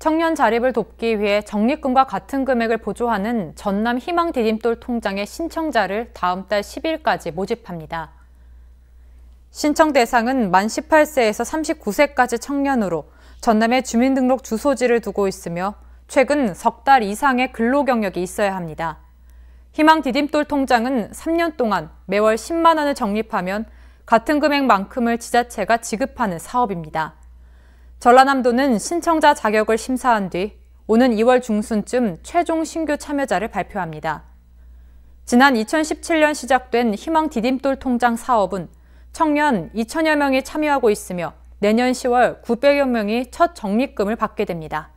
청년 자립을 돕기 위해 적립금과 같은 금액을 보조하는 전남 희망 디딤돌 통장의 신청자를 다음 달 10일까지 모집합니다. 신청 대상은 만 18세에서 39세까지 청년으로 전남에 주민등록 주소지를 두고 있으며 최근 석 달 이상의 근로 경력이 있어야 합니다. 희망 디딤돌 통장은 3년 동안 매월 10만 원을 적립하면 같은 금액만큼을 지자체가 지급하는 사업입니다. 전라남도는 신청자 자격을 심사한 뒤 오는 2월 중순쯤 최종 신규 참여자를 발표합니다. 지난 2017년 시작된 희망 디딤돌 통장 사업은 청년 2천여 명이 참여하고 있으며 내년 10월 900여 명이 첫 적립금을 받게 됩니다.